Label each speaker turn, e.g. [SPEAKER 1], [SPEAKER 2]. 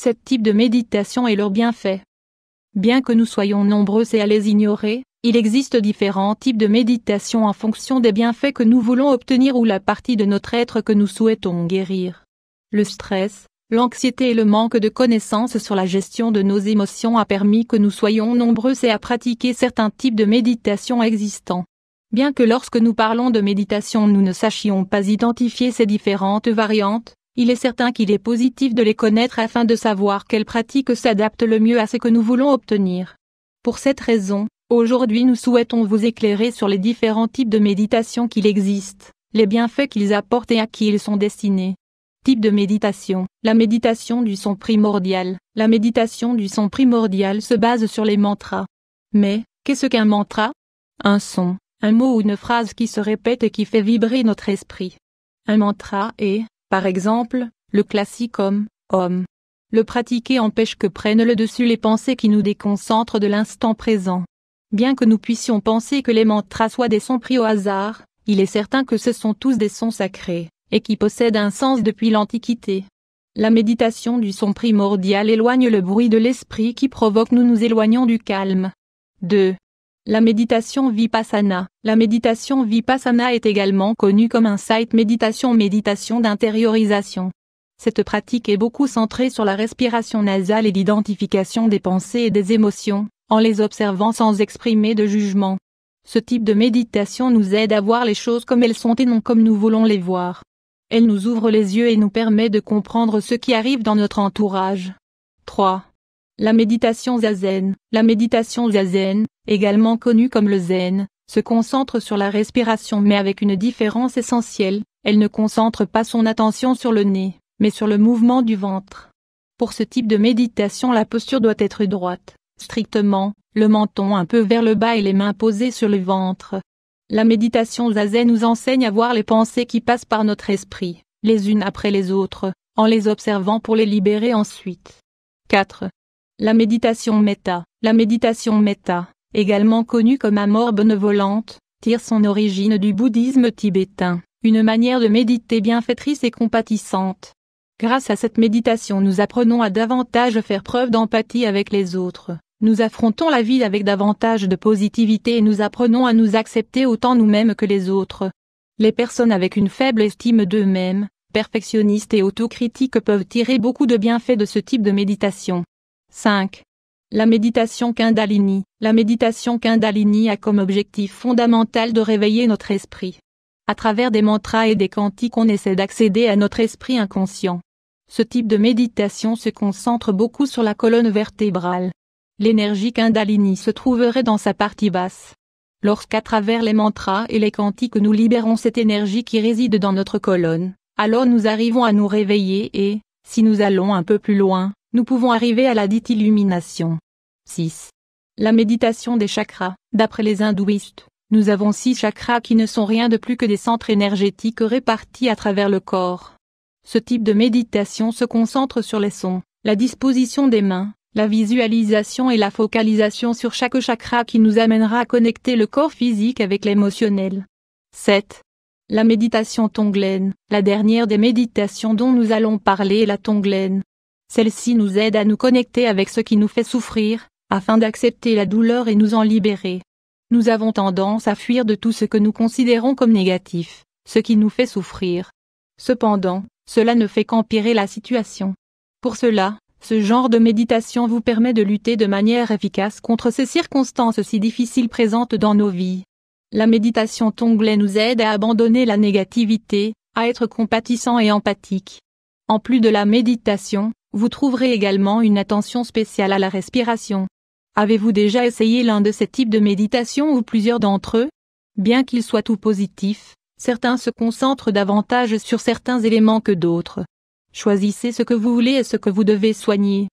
[SPEAKER 1] Cet type de méditation et leurs bienfaits. Bien que nous soyons nombreux et à les ignorer, il existe différents types de méditation en fonction des bienfaits que nous voulons obtenir ou la partie de notre être que nous souhaitons guérir. Le stress, l'anxiété et le manque de connaissances sur la gestion de nos émotions a permis que nous soyons nombreux et à pratiquer certains types de méditation existants. Bien que lorsque nous parlons de méditation nous ne sachions pas identifier ces différentes variantes, il est certain qu'il est positif de les connaître afin de savoir quelles pratique s'adapte le mieux à ce que nous voulons obtenir. Pour cette raison, aujourd'hui nous souhaitons vous éclairer sur les différents types de méditation qu'il existe, les bienfaits qu'ils apportent et à qui ils sont destinés. Type de méditation. La méditation du son primordial. La méditation du son primordial se base sur les mantras. Mais, qu'est-ce qu'un mantra Un son, un mot ou une phrase qui se répète et qui fait vibrer notre esprit. Un mantra est, par exemple, le classique homme, homme. Le pratiquer empêche que prennent le dessus les pensées qui nous déconcentrent de l'instant présent. Bien que nous puissions penser que les mantras soient des sons pris au hasard, il est certain que ce sont tous des sons sacrés, et qui possèdent un sens depuis l'Antiquité. La méditation du son primordial éloigne le bruit de l'esprit qui provoque nous nous éloignons du calme. 2. La méditation vipassana. La méditation vipassana est également connue comme un site méditation méditation d'intériorisation. Cette pratique est beaucoup centrée sur la respiration nasale et l'identification des pensées et des émotions, en les observant sans exprimer de jugement. Ce type de méditation nous aide à voir les choses comme elles sont et non comme nous voulons les voir. Elle nous ouvre les yeux et nous permet de comprendre ce qui arrive dans notre entourage. 3. La méditation zazen, la méditation zazen, également connue comme le zen, se concentre sur la respiration mais avec une différence essentielle, elle ne concentre pas son attention sur le nez, mais sur le mouvement du ventre. Pour ce type de méditation la posture doit être droite, strictement, le menton un peu vers le bas et les mains posées sur le ventre. La méditation zazen nous enseigne à voir les pensées qui passent par notre esprit, les unes après les autres, en les observant pour les libérer ensuite. 4. La méditation méta, la méditation méta, également connue comme amour benevolente, tire son origine du bouddhisme tibétain, une manière de méditer bienfaitrice et compatissante. Grâce à cette méditation nous apprenons à davantage faire preuve d'empathie avec les autres, nous affrontons la vie avec davantage de positivité et nous apprenons à nous accepter autant nous-mêmes que les autres. Les personnes avec une faible estime d'eux-mêmes, perfectionnistes et autocritiques peuvent tirer beaucoup de bienfaits de ce type de méditation. 5. La méditation Kundalini. La méditation Kundalini a comme objectif fondamental de réveiller notre esprit. À travers des mantras et des cantiques, on essaie d'accéder à notre esprit inconscient. Ce type de méditation se concentre beaucoup sur la colonne vertébrale. L'énergie Kundalini se trouverait dans sa partie basse. Lorsqu'à travers les mantras et les cantiques nous libérons cette énergie qui réside dans notre colonne, alors nous arrivons à nous réveiller et, si nous allons un peu plus loin, nous pouvons arriver à la dite illumination. 6. La méditation des chakras. D'après les hindouistes, nous avons six chakras qui ne sont rien de plus que des centres énergétiques répartis à travers le corps. Ce type de méditation se concentre sur les sons, la disposition des mains, la visualisation et la focalisation sur chaque chakra qui nous amènera à connecter le corps physique avec l'émotionnel. 7. La méditation tonglen, la dernière des méditations dont nous allons parler est la tonglen, celle-ci nous aide à nous connecter avec ce qui nous fait souffrir, afin d'accepter la douleur et nous en libérer. Nous avons tendance à fuir de tout ce que nous considérons comme négatif, ce qui nous fait souffrir. Cependant, cela ne fait qu'empirer la situation. Pour cela, ce genre de méditation vous permet de lutter de manière efficace contre ces circonstances si difficiles présentes dans nos vies. La méditation Tonglen nous aide à abandonner la négativité, à être compatissant et empathique. En plus de la méditation, vous trouverez également une attention spéciale à la respiration. Avez-vous déjà essayé l'un de ces types de méditation ou plusieurs d'entre eux Bien qu'ils soient tout positifs, certains se concentrent davantage sur certains éléments que d'autres. Choisissez ce que vous voulez et ce que vous devez soigner.